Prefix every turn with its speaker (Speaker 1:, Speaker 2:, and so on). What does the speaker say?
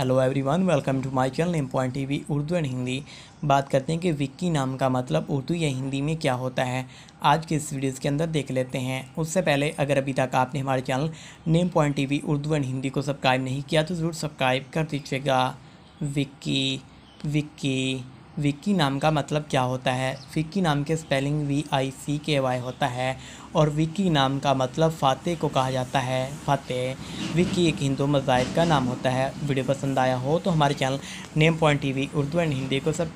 Speaker 1: hello everyone welcome to my channel name point TV Urdu and Hindi बात करते हैं कि विक्की नाम का मतलब उर्दू या हिंदी में क्या होता है आज के इस वीडियोज़ के अंदर देख लेते हैं उससे पहले अगर अभी तक आपने हमारे channel name point TV Urdu and Hindi को सब्सक्राइब नहीं किया तो ज़रूर सब्सक्राइब कर दीजिएगा विक्की विक्की विक्की नाम का मतलब क्या होता है विक्की नाम के स्पेलिंग वी आई सी के वाई होता है और विक्की नाम का मतलब फ़ातेह को कहा जाता है फ़ातेह विक्की एक हिंदू मजाहब का नाम होता है वीडियो पसंद आया हो तो हमारे channel name point T V Urdu and Hindi को सब